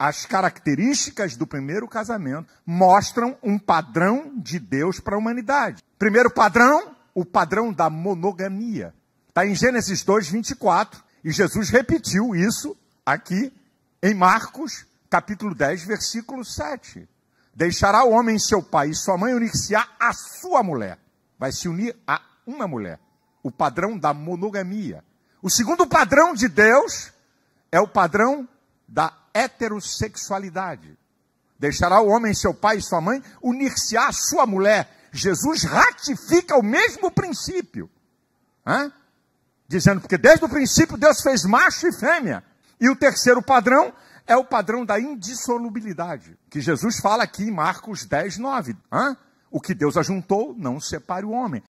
As características do primeiro casamento mostram um padrão de Deus para a humanidade. Primeiro padrão, o padrão da monogamia. Está em Gênesis 2, 24, e Jesus repetiu isso aqui em Marcos, capítulo 10, versículo 7. Deixará o homem seu pai e sua mãe unir-se à sua mulher. Vai se unir a uma mulher. O padrão da monogamia. O segundo padrão de Deus é o padrão da heterossexualidade. Deixará o homem seu pai e sua mãe, unir-se á sua mulher. Jesus ratifica o mesmo princípio. Hã? Dizendo, porque desde o princípio Deus fez macho e fêmea. E o terceiro padrão é o padrão da indissolubilidade, que Jesus fala aqui em Marcos 10, 9. Hã? O que Deus ajuntou, não separe o homem.